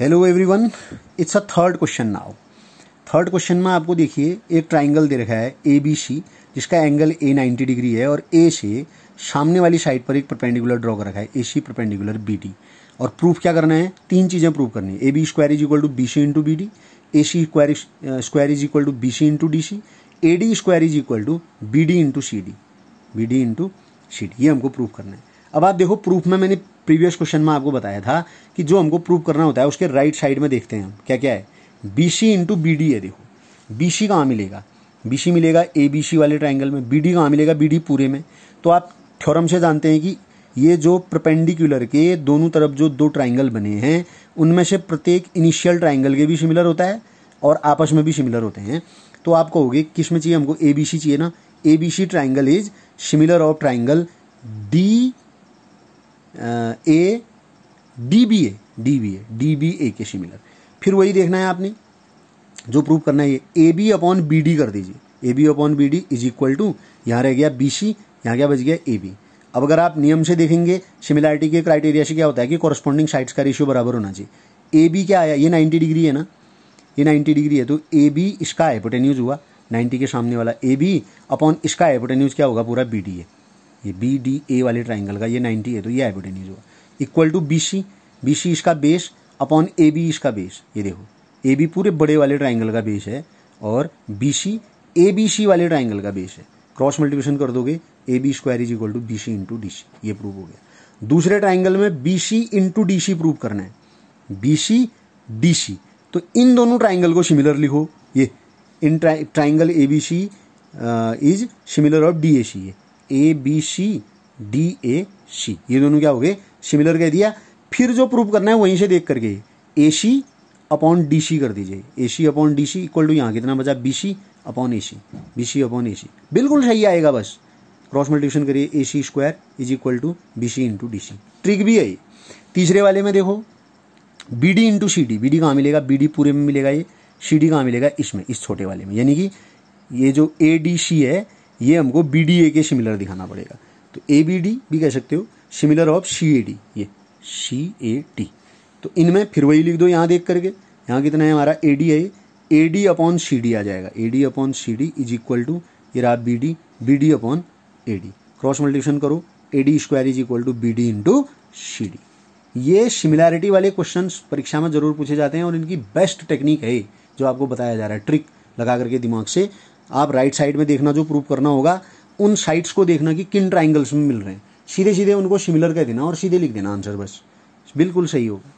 hello everyone it's a third question now third question में आपको देखिए एक ट्राइंगल दे रखा है ए बी सी जिसका एंगल ए नाइन्टी डिग्री है और ए से सामने वाली साइड पर एक परपेंडिकुलर ड्रॉ कर रखा है A C perpendicular B D और प्रूफ क्या करना है तीन चीज़ें प्रूफ करनी है A B square is equal to B C into B D A C square square is equal to B C into D C A D square is equal to B D into C D B D into C D ये हमको proof करना है अब आप देखो proof में मैंने previous question में आपको बताया था कि जो हमको प्रूव करना होता है उसके राइट साइड में देखते हैं हम क्या क्या है B C into B D है देखो बी सी कहाँ मिलेगा बी सी मिलेगा ए बी सी वाले ट्राइंगल में बी डी कहाँ मिलेगा बी डी पूरे में तो आप थ्योरम से जानते हैं कि ये जो प्रपेंडिकुलर के दोनों तरफ जो दो ट्राइंगल बने हैं उनमें से प्रत्येक इनिशियल ट्राइंगल के भी सिमिलर होता है और आपस में भी सिमिलर होते हैं तो आप कहोगे किस में चाहिए हमको ए बी सी चाहिए ना A B C triangle is similar of triangle D A D B A D B A D B A के सिमिलर फिर वही देखना है आपने जो प्रूव करना है ये A B upon B D कर दीजिए A B upon B D is equal to यहाँ रह गया बी सी यहाँ क्या बच गया ए बी अब अगर आप नियम से देखेंगे सिमिलैरिटी के क्राइटेरिया से क्या होता है कि कॉरस्पॉन्डिंग साइड्स का रेशियो बराबर होना चाहिए ए बी क्या आया ये नाइन्टी डिग्री है ना ये नाइन्टी डिग्री है तो ए बी इसका हाइपोटेन्यूज हुआ नाइन्टी के सामने वाला ए बी अपॉन इसका हाइपोटेन्यूज क्या होगा पूरा बी डी है ये बी डी ए वाले ट्राइंगल का ये नाइन्टी है तो ये हाइपोटेन्यूज हुआ equal to B C B C इसका बेस अपॉन ए बी इसका बेस ये देखो ए बी पूरे बड़े वाले ट्राइंगल का बेस है और बी सी ए बी सी वाले ट्राइंगल का बेस है क्रॉस मल्टीप्लिकेशन कर दोगे A B square is equal to B C into D C ये प्रूव हो गया दूसरे ट्राइंगल में B C into D C prove करना है बी सी डी सी तो इन दोनों ट्राइंगल को सिमिलर लिखो ये in triangle A B C is similar of D A C ये A B C D A C ये दोनों क्या हो गए सिमिलर कह दिया फिर जो प्रूव करना है वहीं से देख करके ए सी अपॉन डी सी कर दीजिए A C upon D C equal to यहाँ कितना बचा B C upon A C B C upon A C बिल्कुल सही आएगा बस क्रॉस मल्टीप्लिकेशन करिए A C square is equal to B C into D C trick भी है ये तीसरे वाले में देखो B D into C D B D कहाँ मिलेगा बी डी पूरे में मिलेगा ये सी डी कहाँ मिलेगा इसमें इस छोटे वाले में यानी कि ये जो ए डी सी है ये हमको बी डी ए के सिमिलर दिखाना पड़ेगा तो ए बी डी भी कह सकते हो similar of C A D ये सी ए टी तो इनमें फिर वही लिख दो यहाँ देख करके यहाँ कितना है हमारा ए डी है A D upon C D आ जाएगा A D upon C D is equal to ये रहा B D B D upon A D cross multiplication करो A D square is equal to B D into C D ये similarity वाले question परीक्षा में जरूर पूछे जाते हैं और इनकी बेस्ट टेक्निक है जो आपको बताया जा रहा है ट्रिक लगा करके दिमाग से आप राइट साइड में देखना जो प्रूव करना होगा उन साइड्स को देखना कि किन ट्राइंगल्स में मिल रहे हैं सीधे सीधे उनको सिमिलर कह देना और सीधे लिख देना आंसर बस बिल्कुल सही होगा